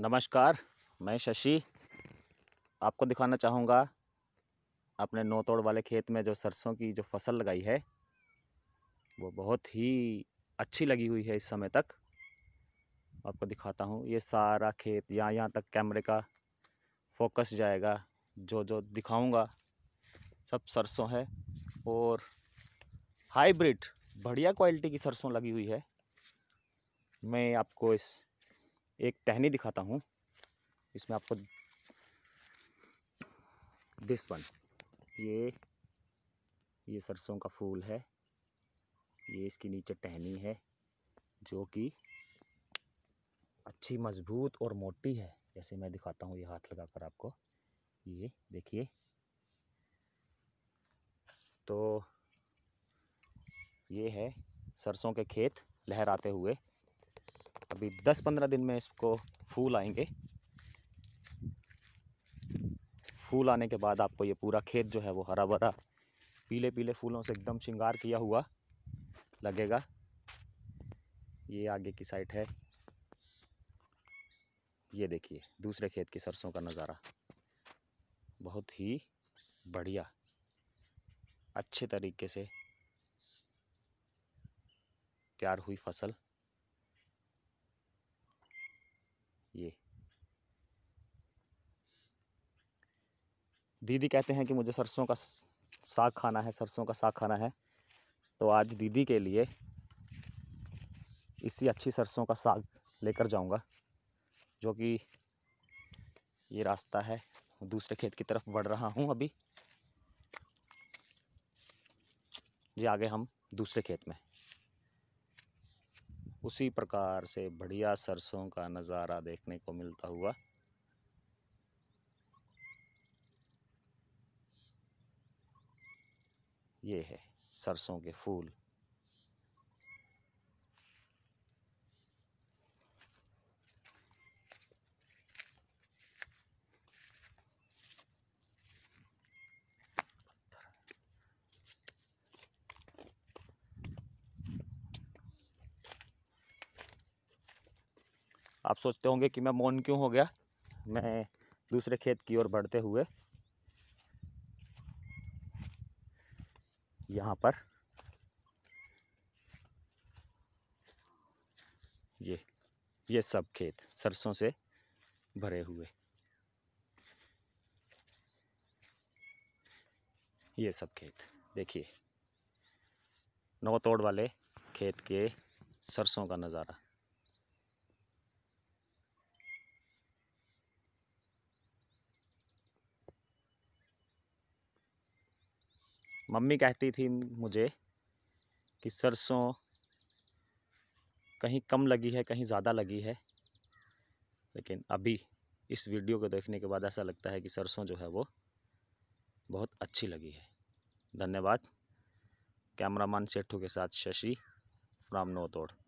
नमस्कार मैं शशि आपको दिखाना चाहूँगा अपने तोड़ वाले खेत में जो सरसों की जो फसल लगाई है वो बहुत ही अच्छी लगी हुई है इस समय तक आपको दिखाता हूँ ये सारा खेत यहाँ यहाँ तक कैमरे का फोकस जाएगा जो जो दिखाऊँगा सब सरसों है और हाइब्रिड बढ़िया क्वालिटी की सरसों लगी हुई है मैं आपको इस एक टहनी दिखाता हूँ इसमें आपको दिस वन ये ये सरसों का फूल है ये इसके नीचे टहनी है जो कि अच्छी मजबूत और मोटी है जैसे मैं दिखाता हूँ ये हाथ लगाकर आपको ये देखिए तो ये है सरसों के खेत लहराते हुए अभी 10-15 दिन में इसको फूल आएंगे फूल आने के बाद आपको ये पूरा खेत जो है वो हरा भरा पीले पीले फूलों से एकदम श्रृंगार किया हुआ लगेगा ये आगे की साइड है ये देखिए दूसरे खेत की सरसों का नज़ारा बहुत ही बढ़िया अच्छे तरीके से तैयार हुई फसल ये दीदी कहते हैं कि मुझे सरसों का साग खाना है सरसों का साग खाना है तो आज दीदी के लिए इसी अच्छी सरसों का साग लेकर जाऊंगा जो कि ये रास्ता है दूसरे खेत की तरफ बढ़ रहा हूं अभी जी आगे हम दूसरे खेत में उसी प्रकार से बढ़िया सरसों का नज़ारा देखने को मिलता हुआ ये है सरसों के फूल आप सोचते होंगे कि मैं मौन क्यों हो गया मैं दूसरे खेत की ओर बढ़ते हुए यहाँ पर ये ये सब खेत सरसों से भरे हुए ये सब खेत देखिए नौ तोड़ वाले खेत के सरसों का नज़ारा मम्मी कहती थी मुझे कि सरसों कहीं कम लगी है कहीं ज़्यादा लगी है लेकिन अभी इस वीडियो को देखने के बाद ऐसा लगता है कि सरसों जो है वो बहुत अच्छी लगी है धन्यवाद कैमरामैन सेठू के साथ शशि फ्राम नोतोड़